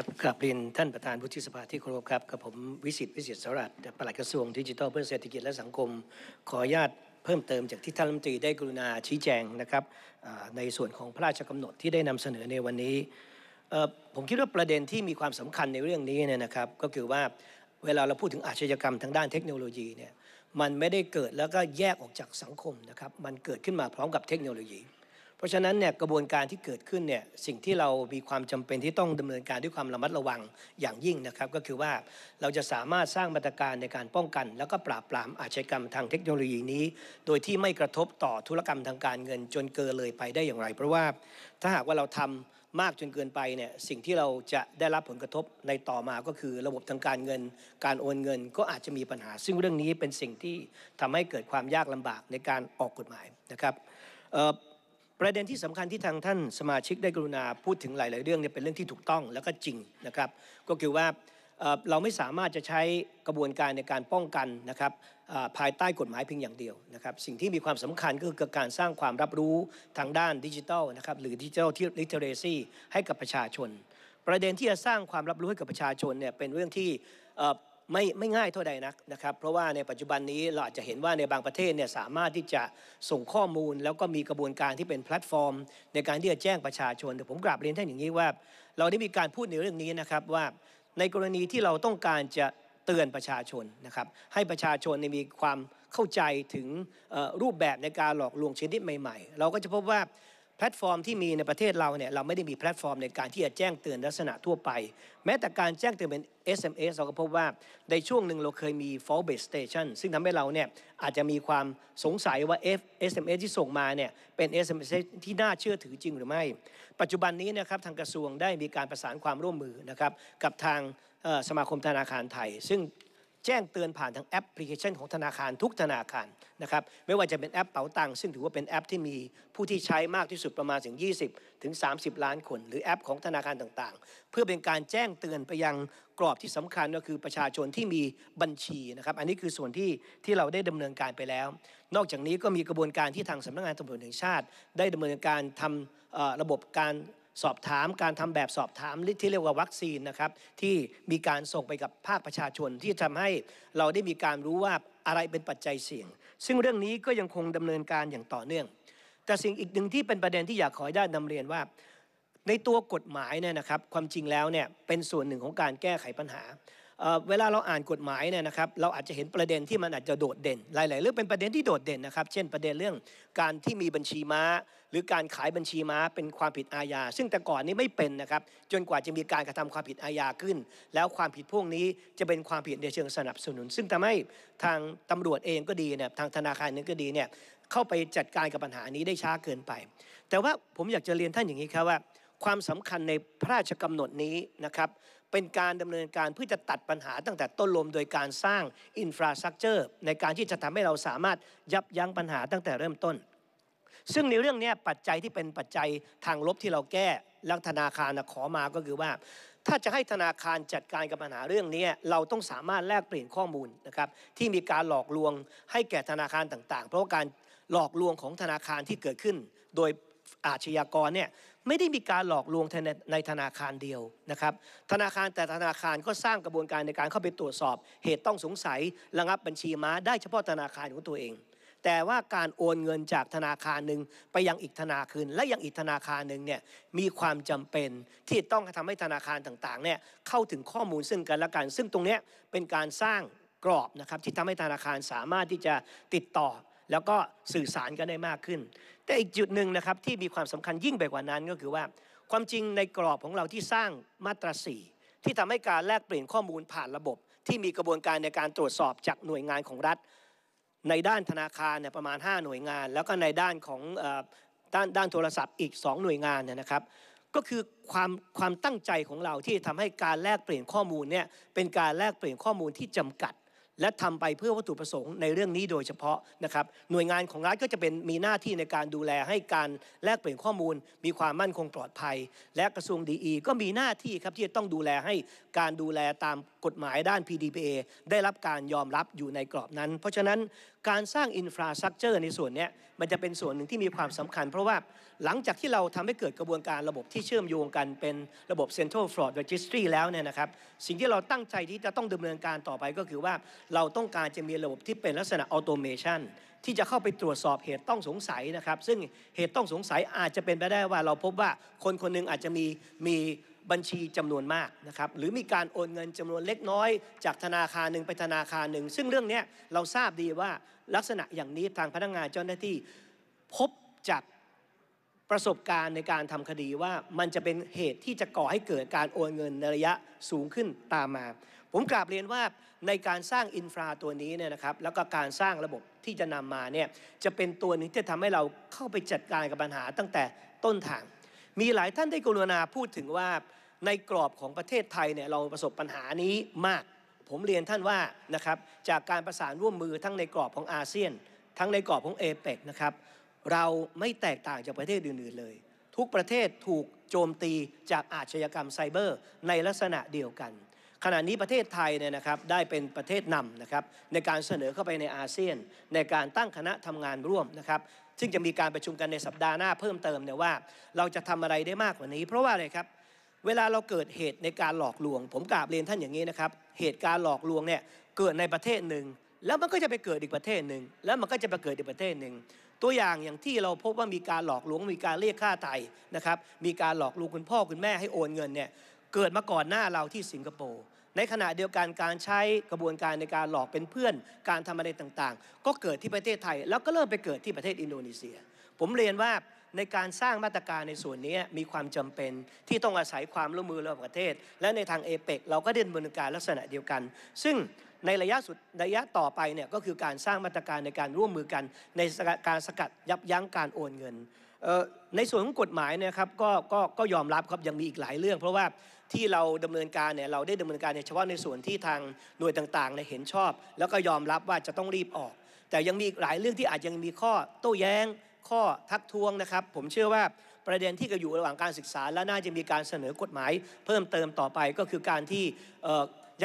ับกราบเรียนท่านประธานวุฒิสภาที่เคารพครับกับผมวิสิทธิ์วิสิทธิ์สรัตประหลัดกระทรวงดิจิทัลเพื่อเศรษฐกิจและสังคม ขออนุญาตเพิ่มเติมจากที่ท่านรัฐมนตรีได้กรุณาชี้แจงนะครับในส่วนของพระราชกำหนดที่ได้นำเสนอในวันนี้ผมคิดว่าประเด็นที่มีความสำคัญในเรื่องนี้เนี่ยนะครับก็คือว่าเวลาเราพูดถึงอาชญากรรมทางด้านเทคโนโลยีเนี่ยมันไม่ได้เกิดแล้วก็แยกออกจากสังคมนะครับมันเกิดขึ้นมาพร้อมกับเทคโนโลยีเพราะฉะนั้นเนี่ยกระบวนการที่เกิดขึ้นเนี่ยสิ่งที่เรามีความจำเป็นที่ต้องดำเนินการด้วยความระมัดระวังอย่างยิ่งนะครับก็คือว่าเราจะสามารถสร้างมาตรการในการป้องกัน แล้วก็ปราบปรามอาชญากรรมทางเทคโนโลยีนี้ โดยที่ไม่กระทบต่อธุรกรรมทางการเงินจนเกินเลยไปได้อย่างไร เพราะว่า ถ้าหากว่าเราทำมากจนเกินไปเนี่ยสิ่งที่เราจะได้รับผลกระทบในต่อมาก็คือระบบทางการเงิน การโอนเงิน ก็อาจจะมีปัญหาซึ่งเรื่องนี้เป็นสิ่งที่ทำให้เกิดความยากลำบากในการออกกฎหมายนะครับประเด็นที่สำคัญที่ทางท่านสมาชิกได้กรุณาพูดถึงหลาย ๆ เรื่องเนี่ยเป็นเรื่องที่ถูกต้องแล้วก็จริงนะครับก็คือว่าเราไม่สามารถจะใช้กระบวนการในการป้องกันนะครับภายใต้กฎหมายเพียงอย่างเดียวนะครับสิ่งที่มีความสำคัญก็คือการสร้างความรับรู้ทางด้านดิจิทัลนะครับหรือดิจิทัลที่ลิเทเรซีให้กับประชาชน ประเด็นที่จะสร้างความรับรู้ให้กับประชาชนเนี่ยเป็นเรื่องที่ไม่ไม่ง่ายเท่าใดนักนะครับ เพราะว่าในปัจจุบันนี้เราอาจจะเห็นว่าในบางประเทศเนี่ยสามารถที่จะส่งข้อมูล แล้วก็มีกระบวนการที่เป็นแพลตฟอร์ม ในการที่จะแจ้งประชาชนแต่ผมกราบเรียนท่านอย่างนี้ว่าเราได้มีการพูดในเรื่องนี้นะครับว่าในกรณีที่เราต้องการจะเตือนประชาชนนะครับให้ประชาชนมีความเข้าใจถึงรูปแบบในการหลอกลวงชนิดใหม่ๆ เราก็จะพบว่าแพลตฟอร์มที่มีในประเทศเราเนี่ยเราไม่ได้มีแพลตฟอร์มในการที่จะแจ้งเตือนลักษณะทั่วไปแม้แต่การแจ้งเตือนเป็น SMS เราก็พบว่า ในช่วงหนึ่งเราเคยมี f a l l b a s e station ซึ่งทำให้เราเนี่ยอาจจะมีความสงสัยว่า SMS ที่ส่งมาเนี่ยเป็น SMS ที่น่าเชื่อถือจริงหรือไม่ ปัจจุบันนี้นะครับทางกระทรวงได้มีการประสานความร่วมมือนะครับกับทางสมาคมธนาคารไทยซึ่งแจ้งเตือนผ่านทางแอปพลิเคชันของธนาคารทุกธนาคารนะครับไม่ว่าจะเป็นแอปเป๋าตังซึ่งถือว่าเป็นแอปที่มีผู้ที่ใช้มากที่สุดประมาณถึง20 ถึง 30 ล้านคน หรือแอปของธนาคารต่างๆ เพื่อเป็นการแจ้งเตือนไปยังกรอบที่สำคัญก็คือประชาชนที่มีบัญชีนะครับอันนี้คือส่วนที่ที่เราได้ดำเนินการไปแล้ว นอกจากนี้ก็มีกระบวนการที่ทางสำนักงานตำรวจแห่งชาติ ได้ดำเนินการทำระบบการสอบถามการทำแบบสอบถามที่เรียกว่าวัคซีนนะครับที่มีการส่งไปกับภาคประชาชนที่ทำให้เราได้มีการรู้ว่าอะไรเป็นปัจจัยเสี่ยงซึ่งเรื่องนี้ก็ยังคงดำเนินการอย่างต่อเนื่อง แต่สิ่งอีกหนึ่งที่เป็นประเด็นที่อยากขอได้นำเรียนว่า ในตัวกฎหมายเนี่ยนะครับความจริงแล้วเนี่ยเป็นส่วนหนึ่งของการแก้ไขปัญหาเวลาเราอ่านกฎหมายเนี่ยนะครับเราอาจจะเห็นประเด็นที่มันอาจจะโดดเด่น หลายๆเรื่องเป็นประเด็นที่โดดเด่นนะครับ เช่นประเด็นเรื่องการที่มีบัญชีม้า หรือการขายบัญชีม้าเป็นความผิดอาญาซึ่งแต่ก่อนนี้ไม่เป็นนะครับจนกว่าจะมีการกระทำความผิดอาญาขึ้น แล้วความผิดพวกนี้จะเป็นความผิดในเชิงสนับสนุน ซึ่งทำให้ทางตำรวจเองก็ดีเนี่ยทางธนาคารนึงก็ดีเนี่ยเข้าไปจัดการกับปัญหานี้ได้ช้าเกินไป แต่ว่าผมอยากจะเรียนท่านอย่างนี้ครับว่าความสำคัญในพระราชกำหนดนี้นะครับเป็นการดำเนินการเพื่อจะตัดปัญหาตั้งแต่ต้นลมโดยการสร้างอินฟราสตรักเจอร์ในการที่จะทำให้เราสามารถยับยั้งปัญหาตั้งแต่เริ่มต้น ซึ่งในเรื่องนี้ปัจจัยที่เป็นปัจจัยทางลบที่เราแก้ลักธนาคารขอมาก็คือว่า ถ้าจะให้ธนาคารจัดการกับปัญหาเรื่องนี้เราต้องสามารถแลกเปลี่ยนข้อมูลนะครับ ที่มีการหลอกลวงให้แก่ธนาคารต่างๆ เพราะการหลอกลวงของธนาคารที่เกิดขึ้น โดยอาชญากรเนี่ยไม่ได้มีการหลอกลวงในธนาคารเดียวนะครับธนาคารแต่ธนาคารก็สร้างกระบวนการในการเข้าไปตรวจสอบ เหตุต้องสงสัยระงับบัญชีม้า ได้เฉพาะธนาคารของตัวเอง แต่ว่าการโอนเงินจากธนาคารหนึ่งไปยังอีกธนาคารและยังอีกธนาคารหนึ่งเนี่ยมีความจำเป็น ที่ต้องทำให้ธนาคารต่าง ๆเนี่ยเข้าถึงข้อมูลซึ่งกันและกัน ซึ่งตรงนี้เป็นการสร้างกรอบนะครับที่ทำให้ธนาคารสามารถที่จะติดต่อแล้วก็สื่อสารกันได้มากขึ้น แต่อีกจุดหนึ่งนะครับที่มีความสำคัญยิ่งไปกว่านั้นก็คือว่า ความจริงในกรอบของเราที่สร้างมาตราสี่ที่ทำให้การแลกเปลี่ยนข้อมูลผ่านระบบ ที่มีกระบวนการในการตรวจสอบจากหน่วยงานของรัฐ ในด้านธนาคารเนี่ยประมาณ 5 หน่วยงาน แล้วก็ในด้านของด้านด้านโทรศัพท์อีก2หน่วยงานเนี่ยนะครับก็คือความความตั้งใจของเราที่ทำให้การแลกเปลี่ยนข้อมูลเนี่ยเป็นการแลกเปลี่ยนข้อมูลที่จำกัดและทำไปเพื่อวัตถุประสงค์ในเรื่องนี้โดยเฉพาะนะครับหน่วยงานของรัฐก็จะเป็นมีหน้าที่ในการดูแลให้การแลกเปลี่ยนข้อมูล มีความมั่นคงปลอดภัย และกระทรวงดีก็มีหน้าที่ครับที่จะต้องดูแลให้การดูแลตามกฎหมายด้าน PDPA ได้รับการยอมรับอยู่ในกรอบนั้น เพราะฉะนั้นการสร้างอินฟราสตรักเจอร์ในส่วนนี้มันจะเป็นส่วนหนึ่งที่มีความสำคัญ เพราะว่าหลังจากที่เราทำให้เกิดกระบวนการระบบที่เชื่อมโยงกันเป็นระบบ Central Fraud Registry แล้วเนี่ยนะครับสิ่งที่เราตั้งใจที่จะต้องดำเนินการต่อไปก็คือว่าเราต้องการจะมีระบบที่เป็นลักษณะอัตโนมัติที่จะเข้าไปตรวจสอบเหตุต้องสงสัยนะครับซึ่งเหตุต้องสงสัยอาจจะเป็นไปได้ว่า เราพบว่าคนคนนึงอาจจะมีมีบัญชีจำนวนมากนะครับหรือมีการโอนเงินจำนวนเล็กน้อยจากธนาคารหนึ่งไปธนาคารหนึ่งซึ่งเรื่องนี้เราทราบดีว่าลักษณะอย่างนี้ทางพนักงงานเจ้าหน้าที่พบจากประสบการณ์ในการทำคดีว่ามันจะเป็นเหตุที่จะก่อให้เกิดการโอนเงินในระยะสูงขึ้นตามมา ผมกราบเรียนว่าในการสร้างอินฟราตัวนี้เนี่ยนะครับ แล้วก็การสร้างระบบที่จะนำมาเนี่ยจะเป็นตัวนึ่งที่ทำให้เราเข้าไปจัดการกับปัญหาตั้งแต่ต้นทางมีหลายท่านได้กรุณาพูดถึงว่าในกรอบของประเทศไทยเนี่ยเราประสบปัญหานี้มาก ผมเรียนท่านว่านะครับจากการประสานร่วมมือทั้งในกรอบของอาเซียน ทั้งในกรอบของเอเปกนะครับเราไม่แตกต่างจากประเทศอื่นๆเลย ทุกประเทศถูกโจมตีจากอาชญากรรมไซเบอร์ในลักษณะเดียวกัน ขณะนี้ประเทศไทยเนี่ยนะครับได้เป็นประเทศนำนะครับในการเสนอเข้าไปในอาเซียน ในการตั้งคณะทำงานร่วมนะครับ ซึ่งจะมีการประชุมกันในสัปดาห์หน้าเพิ่มเติมเนี่ยว่า เราจะทำอะไรได้มากกว่านี้ เพราะว่าอะไรครับเวลาเราเกิดเหตุในการหลอกลวง ผมกราบเรียนท่านอย่างนี้นะครับเหตุการ์หลอกลวงเนี่ยเกิดในประเทศหนึ่งแล้วมันก็จะไปเกิดอีกประเทศหนึ่งแล้วมันก็จะไปเกิดอีกประเทศหนึ่งตัวอย่างอย่างที่เราพบว่ามีการหลอกลวงมีการเรียกค่าไถ่นะครับมีการหลอกลวงคุณพ่อคุณแม่ให้โอนเงินเนี่ยเกิดมาก่อนหน้าเราที่สิงคโปร์ในขณะเดียวกันการใช้กระบวนการในการหลอกเป็นเพื่อน การทำอะไรต่างๆ ก็เกิดที่ประเทศไทย แล้วก็เริ่มไปเกิดที่ประเทศอินโดนีเซีย ผมเรียนว่าในการสร้างมาตรการในส่วนนี้มีความจำเป็นที่ต้องอาศัยความร่วมมือระหว่างประเทศ และในทางเอเปกเราก็ดำเนินการลักษณะเดียวกัน ซึ่งในระยะสุดระยะต่อไปเนี่ยก็คือการสร้างมาตรการในการร่วมมือกัน ในการสกัดยับยั้งการโอนเงินในส่วนของกฎหมายนะครับก็กก็ยอมรับครับยังมีอีกหลายเรื่อง เพราะว่าที่เราดำเนินการเนี่ยเราได้ดำเนินการเฉพาะในส่วนที่ทางหน่วยต่างๆเห็นชอบ แล้วก็ยอมรับว่าจะต้องรีบออก แต่ยังมีอีกหลายเรื่องที่อาจยังมีข้อโต้แย้งข้อทักท้วงนะครับผมเชื่อว่าประเด็นที่ก็อยู่ระหว่างการศึกษา และน่าจะมีการเสนอกฎหมายเพิ่มเติมต่อไปก็คือการที่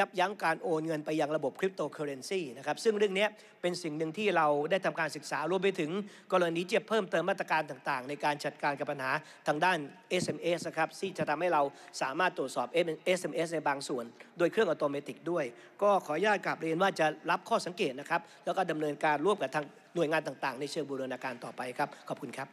ยับยั้งการโอนเงินไปยังระบบคริปโตเคอเรนซีนะครับซึ่งเรื่องนี้เป็นสิ่งหนึ่งที่เราได้ทำการศึกษา รวมไปถึงกรณีเจียบเพิ่มเติมมาตรการต่างๆ ในการจัดการกับปัญหาทางด้าน SMS นะครับที่จะทำให้เราสามารถตรวจสอบ SMS ในบางส่วนโดยเครื่องอัตโนมัติด้วย ก็ขออนุญาตกลับเรียนว่าจะรับข้อสังเกตนะครับแล้วก็ดำเนินการร่วมกับทางหน่วยงานต่างๆในเชิงบูรณาการต่อไปครับ ขอบคุณครับ